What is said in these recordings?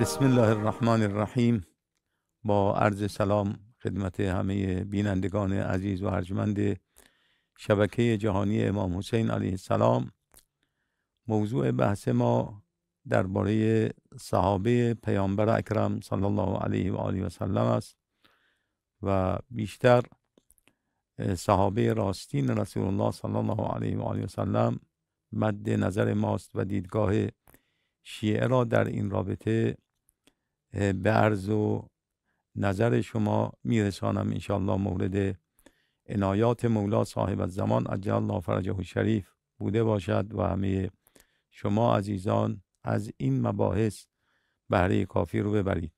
بسم الله الرحمن الرحیم با عرض سلام خدمت همه بینندگان عزیز و ارجمند شبکه جهانی امام حسین علیه السلام موضوع بحث ما درباره صحابه پیامبر اکرم صلی الله علیه و آله و سلم است و بیشتر صحابه راستین رسول الله صلی الله علیه و آله و سلم مد نظر ماست و دیدگاه شیعه را در این رابطه به عرض و نظر شما میرسانم انشاءالله مورد عنایات مولا صاحب زمان عجل الله فرجه و شریف بوده باشد و همه شما عزیزان از این مباحث بهره کافی رو ببرید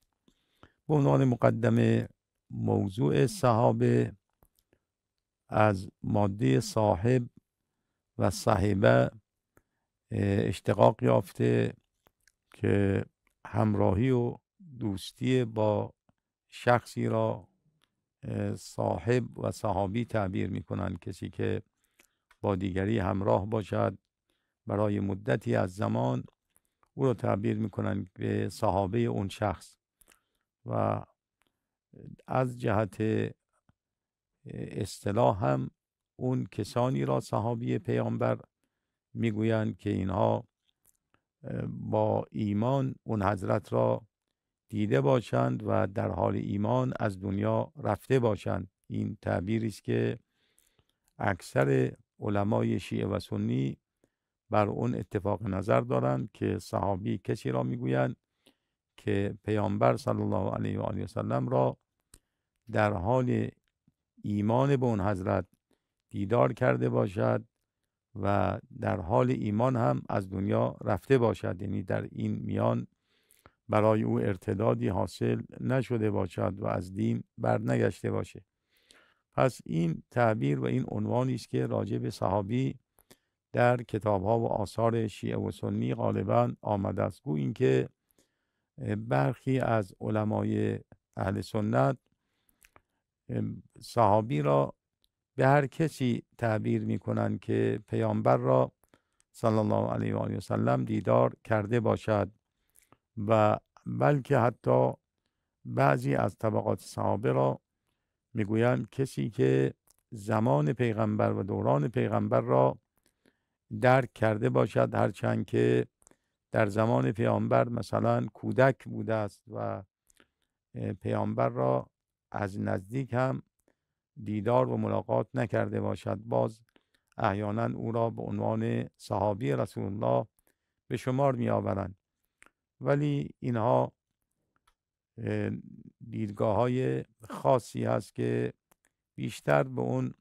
به عنوان مقدمه موضوع صحابه از ماده صاحب و صاحبه اشتقاق یافته که همراهی و دوستی با شخصی را صاحب و صحابی تعبیر می کنند کسی که با دیگری همراه باشد برای مدتی از زمان او را تعبیر می کنند به صحابه اون شخص و از جهت اصطلاح هم اون کسانی را صحابی پیامبر میگویند که اینها با ایمان اون حضرت را دیده باشند و در حال ایمان از دنیا رفته باشند این تعبیری است که اکثر علمای شیعه و سنی بر اون اتفاق نظر دارند که صحابی کسی را میگویند که پیامبر صلی الله علیه و آله و سلم را در حال ایمان به اون حضرت دیدار کرده باشد و در حال ایمان هم از دنیا رفته باشد یعنی در این میان برای او ارتدادی حاصل نشده باشد و از دین برنگشته باشه پس این تعبیر و این عنوانی است که راجع به صحابی در کتابها و آثار شیعه و سنی غالبا آمده است گو اینکه برخی از علمای اهل سنت صحابی را به هر کسی تعبیر می کنند که پیامبر را صلی الله علیه و آله و سلم دیدار کرده باشد و بلکه حتی بعضی از طبقات صحابه را میگویند کسی که زمان پیغمبر و دوران پیغمبر را درک کرده باشد هرچند که در زمان پیامبر مثلا کودک بوده است و پیامبر را از نزدیک هم دیدار و ملاقات نکرده باشد باز احیانا او را به عنوان صحابی رسول الله به شمار می آورند ولی اینها دیدگاه های خاصی هست که بیشتر به اون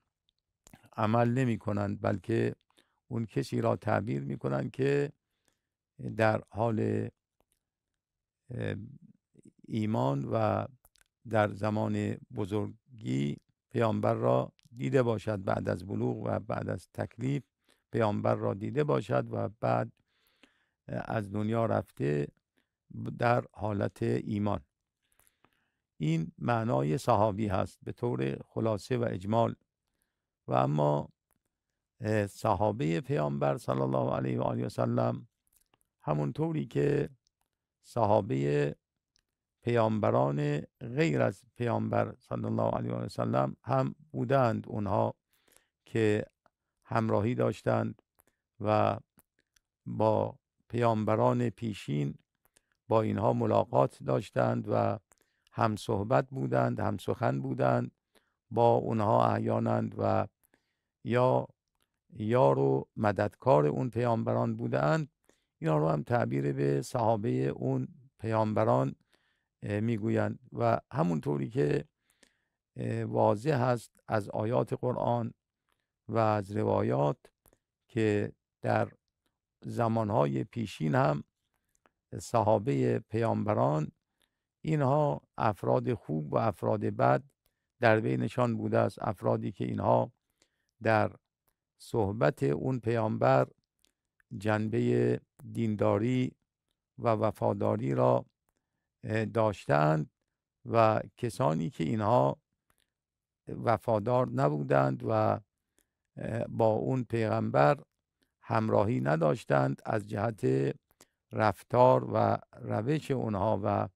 عمل نمی کنند بلکه اون کسی را تعبیر می کنند که در حال ایمان و در زمان بزرگی پیامبر را دیده باشد بعد از بلوغ و بعد از تکلیف پیامبر را دیده باشد و بعد از دنیا رفته در حالت ایمان این معنای صحابی هست به طور خلاصه و اجمال و اما صحابه پیامبر صلی الله علیه و آله و سلم همون که صحابه پیامبران غیر از پیامبر صلی الله علیه و سلم هم بودند اونها که همراهی داشتند و با پیامبران پیشین با اینها ملاقات داشتند و هم صحبت بودند هم سخن بودند با اونها احیانند و یا یار و مددکار اون پیامبران بودند اینا رو هم تعبیر به صحابه اون پیامبران میگویند و همونطوری که واضح هست از آیات قرآن و از روایات که در زمانهای پیشین هم صحابه پیامبران اینها افراد خوب و افراد بد در بینشان بوده است افرادی که اینها در صحبت اون پیامبر جنبه دینداری و وفاداری را داشتند و کسانی که اینها وفادار نبودند و با اون پیغمبر همراهی نداشتند از جهت رفتار و روش اونها و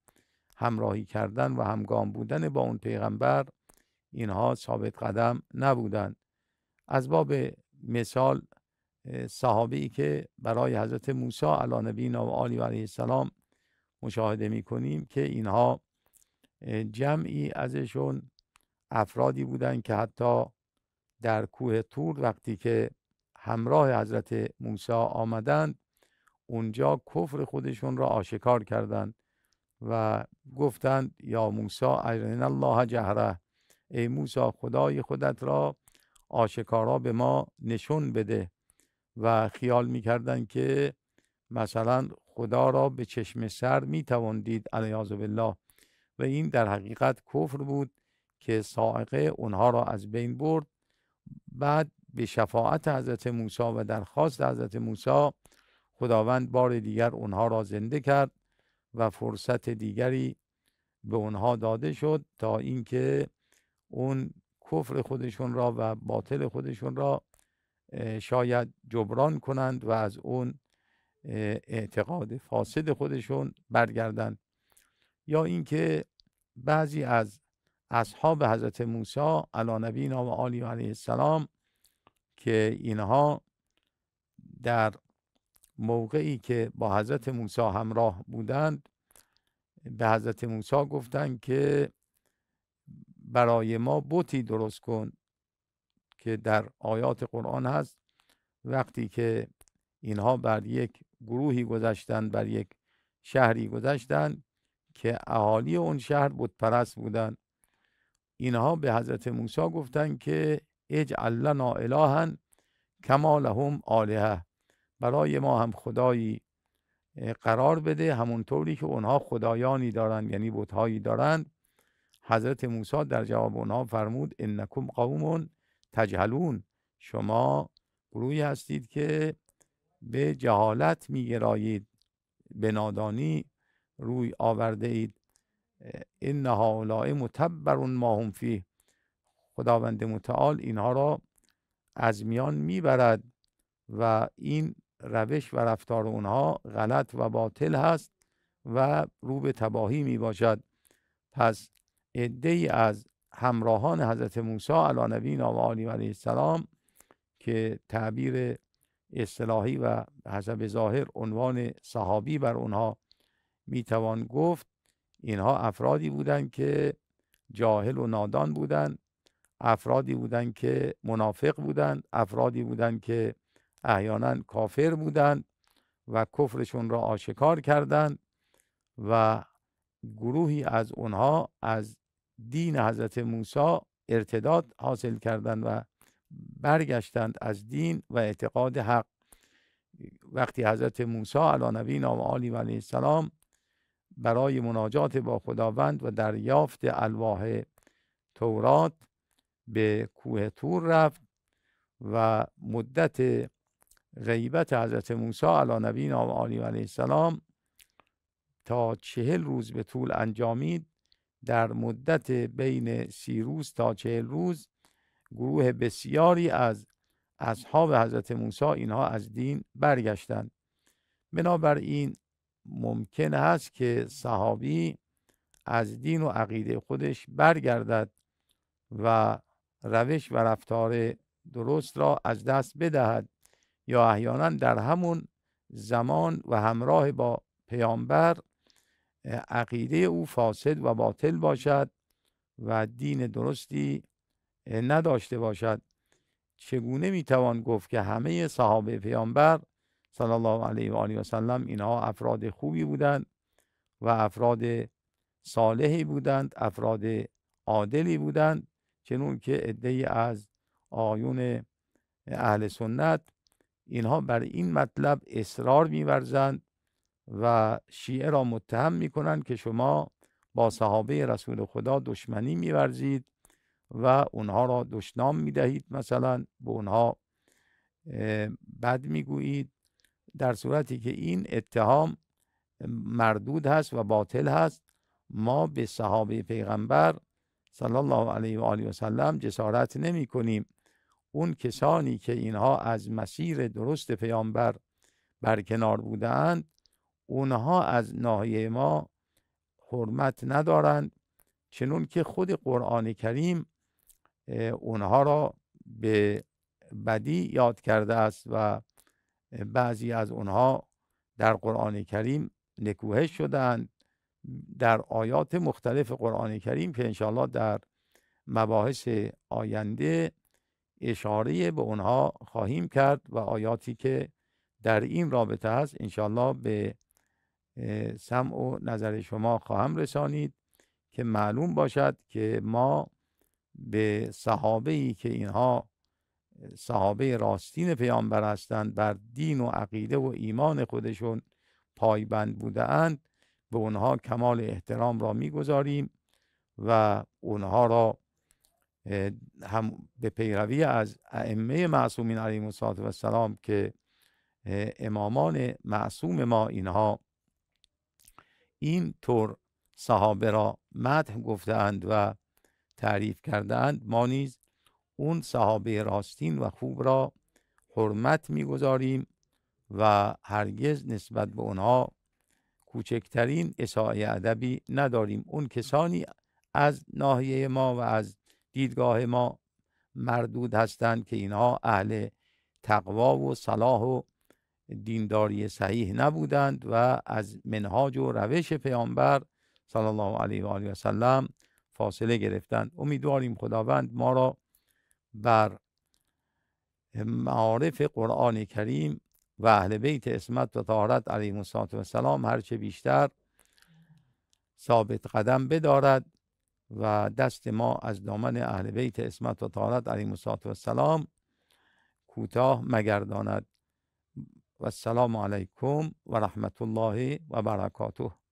همراهی کردن و همگام بودن با اون پیغمبر اینها ثابت قدم نبودند از باب مثال صحابی که برای حضرت موسی علی نبی و آلی و علیه السلام مشاهده می کنیم که اینها جمعی ازشون افرادی بودند که حتی در کوه تور وقتی که همراه حضرت موسی آمدند اونجا کفر خودشون را آشکار کردند و گفتند یا موسی ارین الله جهره ای موسی خدای خودت را آشکارا به ما نشون بده و خیال میکردند که مثلا خدا را به چشم سر می دید علیه بالله و این در حقیقت کفر بود که سائقه اونها را از بین برد بعد به شفاعت حضرت موسی و درخواست حضرت موسی خداوند بار دیگر اونها را زنده کرد و فرصت دیگری به اونها داده شد تا اینکه اون کفر خودشون را و باطل خودشون را شاید جبران کنند و از اون اعتقاد فاسد خودشون برگردند یا اینکه بعضی از اصحاب حضرت موسی علی نبینا و علی علیه السلام که اینها در موقعی که با حضرت موسی همراه بودند به حضرت موسی گفتند که برای ما بوتی درست کن که در آیات قرآن هست وقتی که اینها بر یک گروهی گذشتند بر یک شهری گذشتند که اهالی اون شهر بود پرست بودند اینها به حضرت موسی گفتند که اجعل لنا الهن کما لهم آلهه برای ما هم خدایی قرار بده همونطوری که اونها خدایانی دارند یعنی بتهایی دارند حضرت موسی در جواب اونها فرمود انکم قوم تجهلون شما گروهی هستید که به جهالت میگرایید به نادانی روی آورده اید ان هؤلاء متبرون ما هم فی خداوند متعال اینها را از میان میبرد و این روش و رفتار اونها غلط و باطل هست و رو به تباهی می باشد پس عده از همراهان حضرت موسی علی نبینا و و علیه السلام که تعبیر اصطلاحی و حسب ظاهر عنوان صحابی بر اونها توان گفت اینها افرادی بودند که جاهل و نادان بودند افرادی بودند که منافق بودند افرادی بودند که احیانا کافر بودند و کفرشون را آشکار کردند و گروهی از اونها از دین حضرت موسی ارتداد حاصل کردند و برگشتند از دین و اعتقاد حق وقتی حضرت موسی علی نبینا و آلی و علیه السلام برای مناجات با خداوند و دریافت الواح تورات به کوه تور رفت و مدت غیبت حضرت موسی علی نبی و علیه السلام تا چهل روز به طول انجامید در مدت بین سی روز تا چهل روز گروه بسیاری از اصحاب حضرت موسی اینها از دین برگشتند بنابراین ممکن است که صحابی از دین و عقیده خودش برگردد و روش و رفتار درست را از دست بدهد یا احیانا در همون زمان و همراه با پیامبر عقیده او فاسد و باطل باشد و دین درستی نداشته باشد چگونه میتوان گفت که همه صحابه پیامبر صلی الله علیه و آله و سلم اینها افراد خوبی بودند و افراد صالحی بودند افراد عادلی بودند چنون که عده از آیون اهل سنت اینها بر این مطلب اصرار میورزند و شیعه را متهم میکنند که شما با صحابه رسول خدا دشمنی میورزید و اونها را دشنام میدهید مثلا به اونها بد میگویید در صورتی که این اتهام مردود هست و باطل هست ما به صحابه پیغمبر صلی الله علیه و آله و سلم جسارت نمی کنیم اون کسانی که اینها از مسیر درست پیامبر برکنار بودند اونها از ناحیه ما حرمت ندارند چنون که خود قرآن کریم اونها را به بدی یاد کرده است و بعضی از اونها در قرآن کریم نکوهش شدند در آیات مختلف قرآن کریم که انشاءالله در مباحث آینده اشاره به اونها خواهیم کرد و آیاتی که در این رابطه است، انشالله به سمع و نظر شما خواهم رسانید که معلوم باشد که ما به صحابه ای که اینها صحابه راستین پیامبر هستند بر دین و عقیده و ایمان خودشون پایبند بوده اند به اونها کمال احترام را میگذاریم و اونها را هم به پیروی از ائمه معصومین علیه الصلاه و سلام که امامان معصوم ما اینها این طور صحابه را مدح گفتند و تعریف کردند ما نیز اون صحابه راستین و خوب را حرمت میگذاریم و هرگز نسبت به اونها کوچکترین اساعی ادبی نداریم اون کسانی از ناحیه ما و از دیدگاه ما مردود هستند که اینها اهل تقوا و صلاح و دینداری صحیح نبودند و از منهاج و روش پیامبر صلی الله علیه و آله و سلم فاصله گرفتند امیدواریم خداوند ما را بر معارف قرآن کریم و اهل بیت اسمت و طهارت علیهم السلام و سلام هرچه بیشتر ثابت قدم بدارد و دست ما از دامن اهل بیت اسمت و طالت علی مساط و سلام کوتاه مگرداند و السلام علیکم و رحمت الله و برکاته